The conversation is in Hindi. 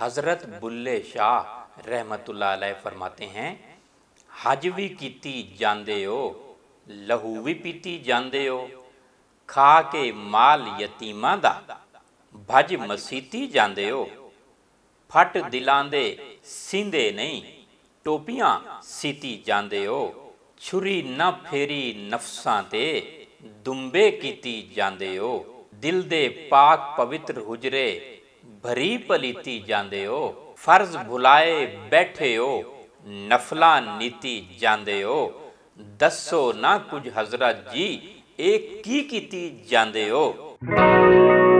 हज़रत बुल्ले शाह रहमतुल्लाह अलैह फरमाते हैं हज भी की जाते हो लहू भी पीती जाते हो खा के माल यतीम दा भज मसीती जाते हो फट दिलां दे सींदे नहीं टोपियां सीती जाते हो छुरी न फेरी नफसा ते दुंबे की जाते हो दिल दे पाक पवित्र हुजरे भरी पलीती जाते हो फर्ज भुलाए बैठे हो नफला नीति जाते हो दसो ना कुछ हजरत जी एक की कीती जाते हो